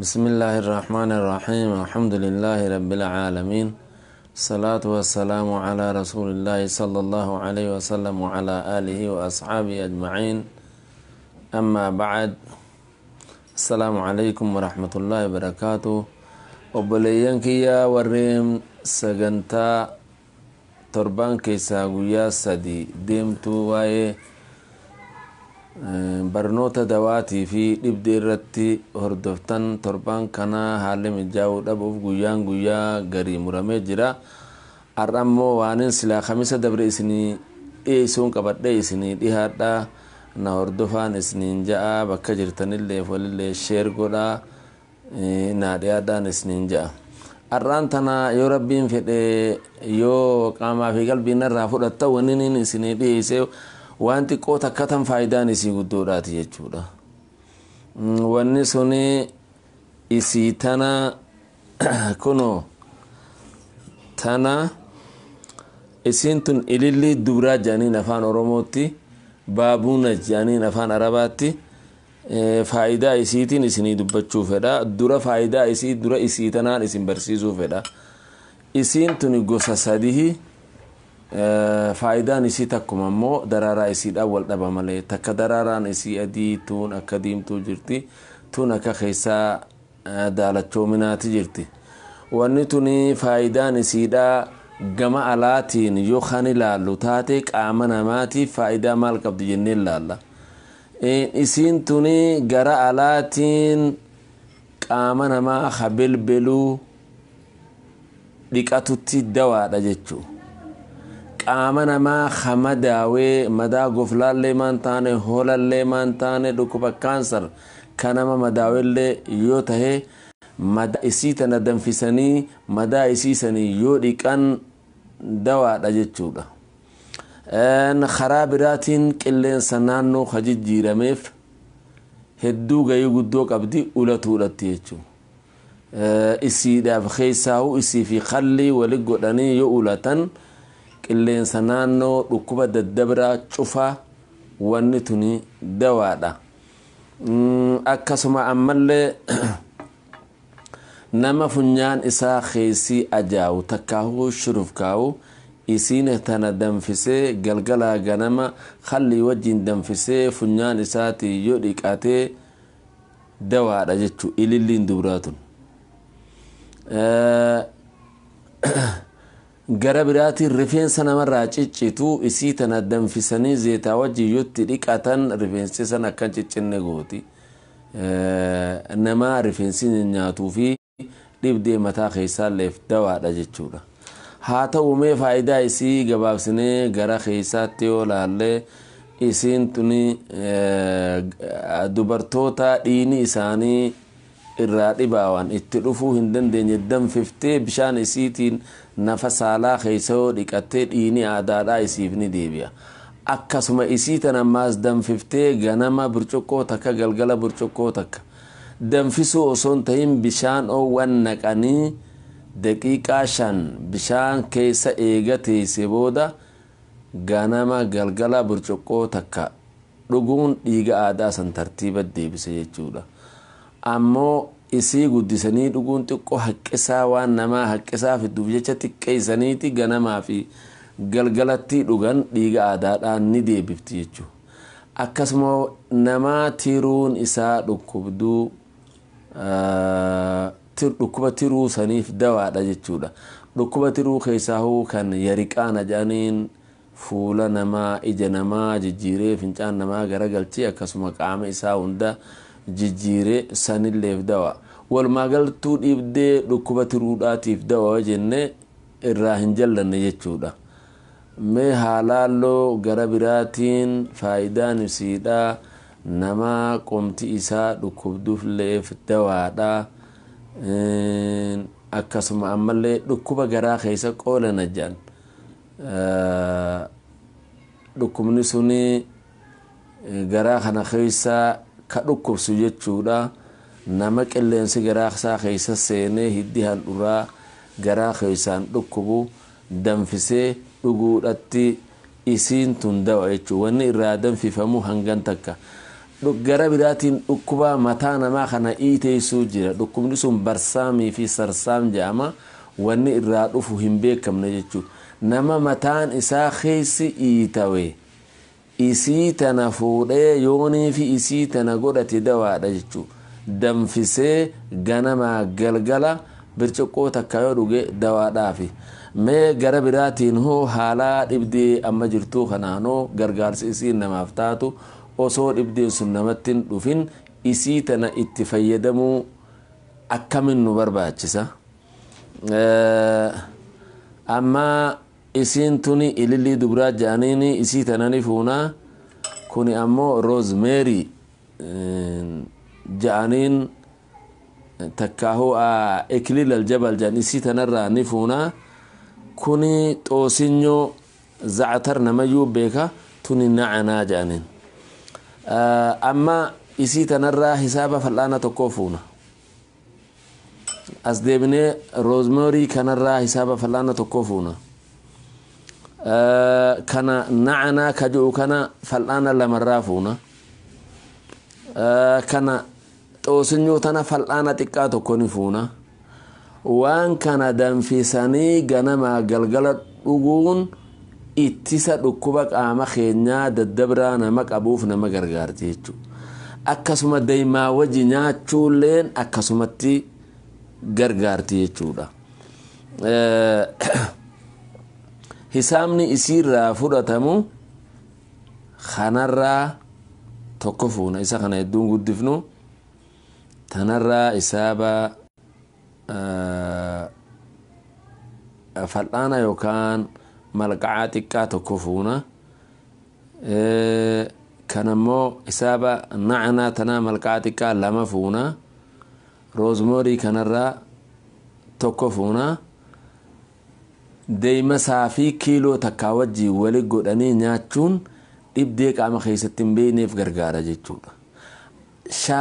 بسم الله الرحمن الرحيم الحمد لله رب العالمين الصلاة والسلام على رسول الله صلى الله عليه وسلم وعلى آله وأصحابه أجمعين أما بعد السلام عليكم ورحمة الله وبركاته obboleeyyankiyaa warreen sagantaa torbaankeessa guyyaa sadii deemtuu waayee barnoota dawaatii fi dhibdee irratti hordoftan torban kanaa haalli mijaa'uu dhabuuf guyyaan guyyaa garii muramee jira har'a immoo waanin silaa kamisa dabre isinii dhiyeessuun qabadhe isinii dhihaadha na hordofaan isiniin ja'a bakka jirtanillee walillee sheer godha na dhiyaadhaan isiniin ja'a har'aan tana yoo rabbiin fedhe yoo qaamaa fi qalbiin irraa fudhatta waniin isinii dhiyeessee waan xiqqoo takka tan faayidaan isii guddoodhaati jechuudha mm, wanni sun isii tana kuno tana isiin tun ililli dubraa jedhaniin afaan oromootti baabuna jedhaniin afaan arabaatti e, faida isiitiin isin dubbachuu fedha faayidaa isii isii tanaa isin barsiisuu fedha isiin tun gosa sadihi Eh, faayidaan isii takkuma immoo daraaraa isiidhaan wal dhaba malee takka daraaraan isii adii tuun akka diimtuu jirti tuun akka keessaa eh, daalachoominaati jirti wanni tuni faayidaan isiidhaa gama alaatiin yookaan ilaallu taate qaama namaatiif faayidaa maal qabdi jennee ilaalla isiin tuni gara alaatiin qaama namaa habilbiluu dhiqatutti dawaadha jechuudha. qaama namaa hama daawee madaa goflaalleemaan taane holalleemaan taane dhukkuba kaansar kanama nama madaawellee yoo tahe madaa isii tana danfisanii madaa isii sanii yoo dhiqan dawaadha jechuudha karaa biraatiin qilleensa naannoo hajijjiirameef hedduu gahii guddoo qabdi ulatuudhatti jechuudha eh, isiidhaaf keessaa isii fi kalli wali godhanii yoo ulatan qilleensa naannoo dhukkuba daddabraa cufaa wanni tuni dawaadha mm, akkasuma ammallee nama funyaan isaa keessii ajaa'u takkaahuu shuruf kaa'u isiin tana danfisee galgalaa ganama hallii wajjin danfisee funyaan isaatii yoo dawaa dawaadha jechuu ililliin dubraa tun gara biraatiin rifeensa namarraa ciccitu isii tana danfisanii zeetaa wajjiyyootti dhiqatan rifeensi san akkan ciccinne gooti. Nama rifeensi nyaatuu fi dhibdee mataa dawaa dawaadha jechuudha. Haa ta'u mee faayidaa isii gabaabsinee gara keessaatti yoo laallee isiin tuni dubartoota dhiini isaanii irraa dhibaawaan itti dhufuu hin dandeenye danfiftee bishaan isiitiin nafa saalaa keessa yoo dhiini aadaadhaa isiif ni deebi'a. Akkasuma isii tana maas danfiftee ganama burcuqqoo takka galgala burcuqqoo takka danfisuu osoo hin ta'in bishaan oowwan naqanii daqiiqaa shan bishaan keessa eega teesse booda ganama galgala burcuqqoo takka dhuguun dhiiga aadaa san tartiiba deebise jechuudha. ammoo isii guddisanii dhuguun xiqqoo haqqisaa waan namaa haqqisaa fiduuf jecha xiqqeeysaniiti ganamaa fi galgalatti dhugan dhiiga aadaadhaan ni deebifti jechuudha. Akkasuma namaa tiruun isaa dhukkubduu dhukkuba tiruu saniif dawaadha jechuudha. Dhukkuba tiruu keessaa hoo kan yariqaana jedhaniin fuula namaa ija namaa jijjiiree fincaan namaa garagalchee akkasuma qaama isaa hunda. jijjiire sanillee dawa walmaagaltuu dhiibdee dhukkuba tiruudhaatiif dawa jenne irraa hin jallanne jechuudha mee gara biraatiin faayidaan isiidha nama qomti isaa dhukkubdufleef dawaadha akkasuma ammallee dhukkuba garaa keessa qoolana suni garaa kana keessa ka dhukkubsu jechuudha nama qilleensi garaaqsaa keeysa seenee hiddihan dhuraa garaa keeysaan dhukkubu danfisee dhuguudhatti isiin tun dawa jechuu wanni irraa danfifamu hangan takka gara biraatiin dhukkubaa mataa namaa kana iiteeysuu jira dhukkubni sun barsaamii fi sarsaam je'ama wanni irraa dhufu hin beekamne jechuu nama mataan isaa keeysi iitawe isii tana fuudhee yooniifi isii tana godhate dawaadha jechuu danfisee ganamaa galgala birciqoo takka yoo dhuge dawaadhaafi mee gara biraatiin hoo haalaa dhibdee amma jirtuu kanaanoo gargaarsi isii namaaf taatu osoo dhibdeen sun namatti dhufin isii tana itti fayyadamuu akkamin nu barbaachisa isiin tuni ililii dubraa jaanin isii tanani fuunaa kuni ammoo roozmeeri eh, ja'aniin eh, takkaahu ekliil aljabal ja'an isii tanarraa ni fuunaa kuni xoosinyoo zactar namayyuu beeka tuni nacanaa jaanin eh, amma isii tanarraa hisaaba fal'aana tokkoo fuuna as deebinee roozmeerii kanarraa hisaaba fal'aana tokkoo fuuna kana nacanaa ka jedhu kana fal'aana lamarraa fuuna eh, kana xoosinyoo tana fal'aana xiqqaa tokko ni fuuna waan kana danfisanii ganamaa galgala dhuguun ittisa dhukkuba qaama keenyaa daddabraa nama qabuuf nama gargaarti jechuudha akkasuma deemaa wajji nyaachuulleen akkasumatti gargaarti jechuudha. Eh, hisaabni isiirraa fudhatamu kanarraa tokko fuuna isa kana hedduun guddifnu tanarraa isaaba fal'aana yookaan malqacaa xiqqaa tokko fuuna kanammoo isaaba nacnaa tanaa malqacaa xiqqaa lama fuuna roozmoorii kanarraa tokko fuuna deeyma saafii kiiloo takkaa wajjii wali godhanii nyaachuun dhibdee qaama keessatti hin beeneef gargaara jechuudha.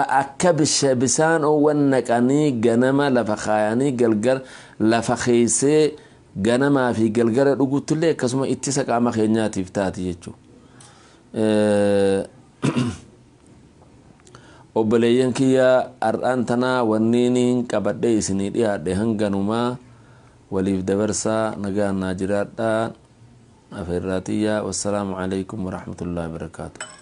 akka bishaan oowwan naqanii ganama lafa kaayanii galgala lafa keessee ganamaa fi galgala dhugutullee akkasuma ittisa qaama keenyaatiif taati jechuudha. obboleeyyan kiyya har'aan tanaa wanniin qabadhee isinii dhiyaadhe hanganumaa. waliif dabarsaa nagaan naa jiraadhaa afeerraatiyyaa wassalaamu calaykum waraxmatullaahi barakaatu